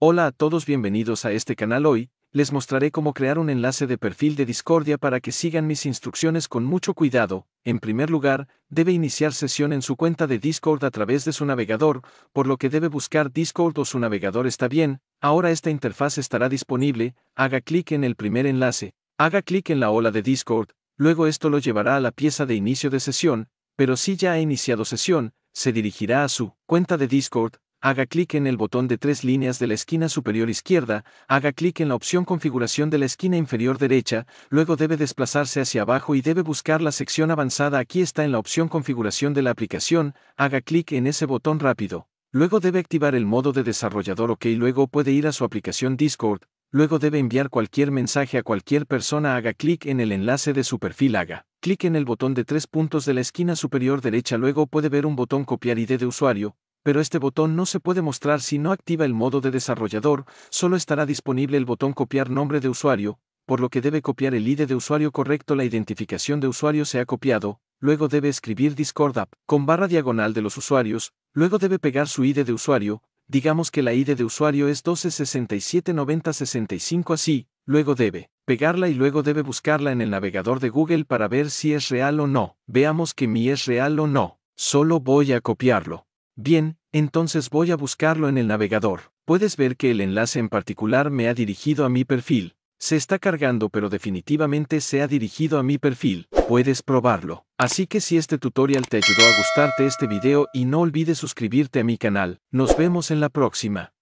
Hola a todos bienvenidos a este canal hoy, les mostraré cómo crear un enlace de perfil de Discordia para que sigan mis instrucciones con mucho cuidado. En primer lugar, debe iniciar sesión en su cuenta de Discord a través de su navegador, por lo que debe buscar Discord o su navegador está bien, ahora esta interfaz estará disponible, haga clic en el primer enlace, haga clic en la ola de Discord, luego esto lo llevará a la pieza de inicio de sesión, pero si ya ha iniciado sesión, se dirigirá a su cuenta de Discord, haga clic en el botón de tres líneas de la esquina superior izquierda, haga clic en la opción configuración de la esquina inferior derecha, luego debe desplazarse hacia abajo y debe buscar la sección avanzada aquí está en la opción configuración de la aplicación, haga clic en ese botón rápido. Luego debe activar el modo de desarrollador OK luego puede ir a su aplicación Discord, luego debe enviar cualquier mensaje a cualquier persona haga clic en el enlace de su perfil haga. Clic en el botón de tres puntos de la esquina superior derecha luego puede ver un botón copiar ID de usuario, pero este botón no se puede mostrar si no activa el modo de desarrollador, solo estará disponible el botón copiar nombre de usuario, por lo que debe copiar el ID de usuario correcto la identificación de usuario se ha copiado, luego debe escribir Discord app con barra diagonal de los usuarios, luego debe pegar su ID de usuario, digamos que la ID de usuario es 12679065 así, luego debe pegarla y luego debe buscarla en el navegador de Google para ver si es real o no. Veamos que mi es real o no. Solo voy a copiarlo. Bien, entonces voy a buscarlo en el navegador. Puedes ver que el enlace en particular me ha dirigido a mi perfil. Se está cargando pero definitivamente se ha dirigido a mi perfil. Puedes probarlo. Así que si este tutorial te ayudó a gustarte este video y no olvides suscribirte a mi canal. Nos vemos en la próxima.